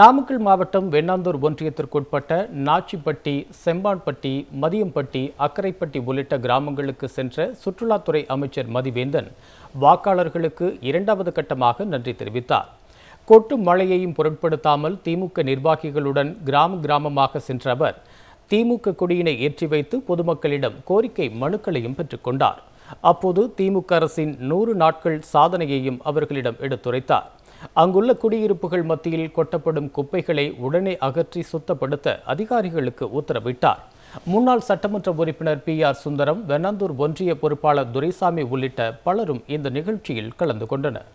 நாமக்கல் மாவட்டம் வெண்ணாந்தூர் ஒன்றியத்திற்குட்பட்ட நாச்சிப்பட்டி செம்பான்பட்டி மதியம்பட்டி அக்கரைப்பட்டி உள்ளிட்ட கிராமங்களுக்கு சென்ற சுற்றுலாத்துறை அமைச்சர் மதிவேந்தன் வாக்காளர்களுக்கு இரண்டாவது கட்டமாக நன்றி தெரிவித்தார் கொட்டு மழையையும் பொருட்படுத்தாமல் திமுக நிர்வாகிகளுடன் கிராம கிராமமாக சென்ற அவர் திமுக கொடியினை ஏற்றி வைத்து பொதுமக்களிடம் கோரிக்கை மனுக்களையும் கொண்டார் அப்போது திமுக அரசின் நூறு நாட்கள் சாதனையையும் அவர்களிடம் எடுத்துரைத்தார் அங்குள்ள குடியிருப்புகள் மத்தியில் கொட்டப்படும் குப்பைகளை உடனே அகற்றி சுத்தப்படுத்த அதிகாரிகளுக்கு உத்தரவிட்டார் முன்னாள் சட்டமன்ற உறுப்பினர் பி ஆர் சுந்தரம் வெண்ணாந்தூர் ஒன்றிய பொறுப்பாளர் துரைசாமி உள்ளிட்ட பலரும் இந்த நிகழ்ச்சியில் கலந்து கொண்டனர்